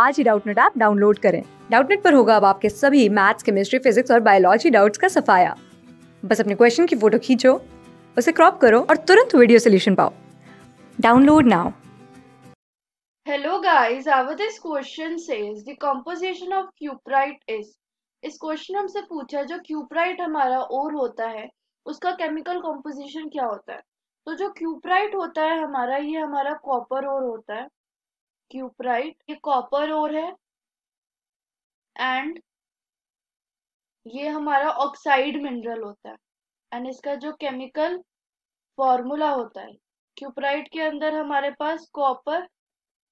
आज ही Doubtnut app download करें डाउटनेट पर होगा अब आपके सभी मैथ्स केमिस्ट्री फिजिक्स और बायोलॉजी डाउट्स का सफाया बस अपने क्वेश्चन की फोटो खींचो उसे क्रॉप करो और तुरंत वीडियो सोल्यूशन पाओ download now hello guys our this question says the composition of cuprite is इस क्वेश्चन हमसे पूछा जो क्यूप्राइट हमारा और होता है उसका केमिकल कंपोजिशन क्या होता है तो जो क्यूप्राइट होता है हमारा ये हमारा कॉपर और होता है क्यूपराइट ये कॉपर और है एंड ये हमारा ऑक्साइड मिनरल होता है एंड इसका जो केमिकल फॉर्मूला होता है क्यूपराइट के अंदर हमारे पास कॉपर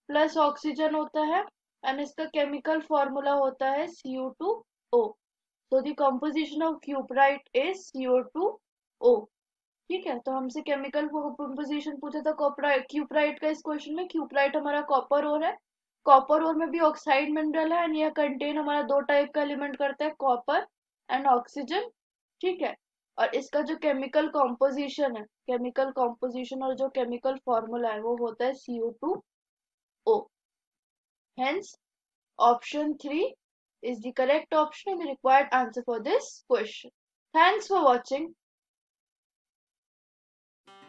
प्लस ऑक्सीजन होता है एंड इसका केमिकल फॉर्मूला होता है CO two O so the of cuprite is CO two O ठीक है तो हमसे केमिकल कंपोजिशन पूछा था कॉपराइट क्यूपराइट का इस क्वेश्चन में क्यूपराइट हमारा कॉपर और है कॉपर और में भी ऑक्साइड मिनरल है एंड यह कंटेन हमारा दो टाइप का एलिमेंट करता है कॉपर एंड ऑक्सीजन ठीक है और इसका जो केमिकल कॉम्पोजिशन है केमिकल कॉम्पोजिशन और जो केमिकल फॉर्मूला है वो होता है CO two O hence option three is the correct option and the required answer for this question thanks for watching